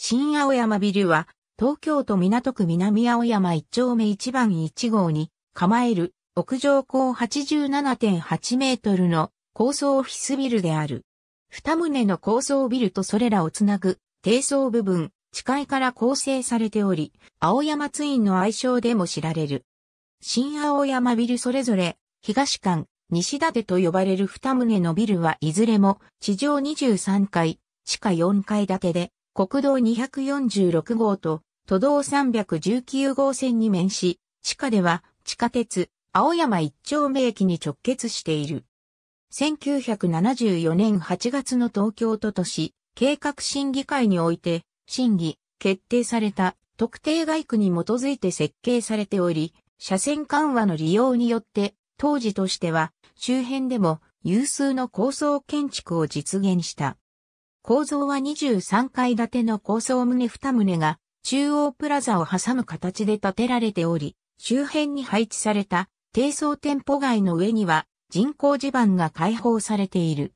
新青山ビルは、東京都港区南青山1丁目1番1号に構える屋上高87.8メートルの高層オフィスビルである。二棟の高層ビルとそれらをつなぐ低層部分、地階から構成されており、青山ツインの愛称でも知られる。新青山ビルそれぞれ、東館、西てと呼ばれる二棟のビルはいずれも地上23階、地下4階建てで、国道246号と都道319号線に面し、地下では地下鉄、青山一丁目駅に直結している。1974年8月の東京都都市計画審議会において、審議、決定された特定外区に基づいて設計されており、車線緩和の利用によって、当時としては周辺でも有数の高層建築を実現した。構造は23階建ての高層棟2棟が中央プラザを挟む形で建てられており、周辺に配置された低層店舗街の上には人工地盤が開放されている。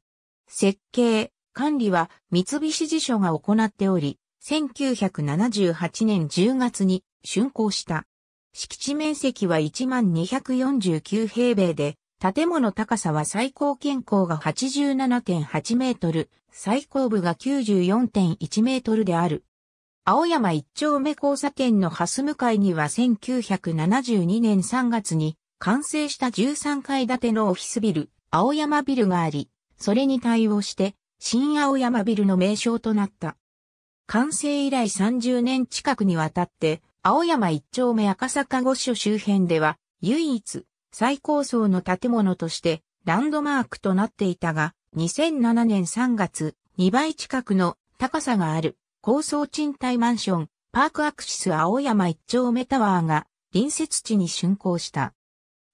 設計、管理は三菱地所が行っており、1978年10月に竣工した。敷地面積は1249平米で、建物高さは最高建高が87.8メートル、最高部が94.1メートルである。青山一丁目交差点のハス向かいには1972年3月に完成した13階建てのオフィスビル、青山ビルがあり、それに対応して新青山ビルの名称となった。完成以来30年近くにわたって青山一丁目赤坂御所周辺では唯一最高層の建物としてランドマークとなっていたが、2007年3月、2倍近くの高さがある高層賃貸マンション、パークアクシス青山一丁目タワーが隣接地に竣工した。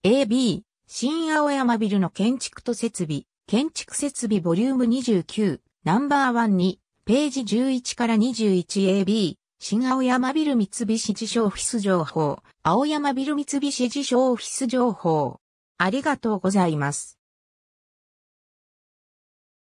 AB、新青山ビルの建築と設備、建築設備ボリューム29、ナンバー1に、ページ11から 21AB、新青山ビル三菱地所オフィス情報、青山ビル三菱地所オフィス情報。ありがとうございます。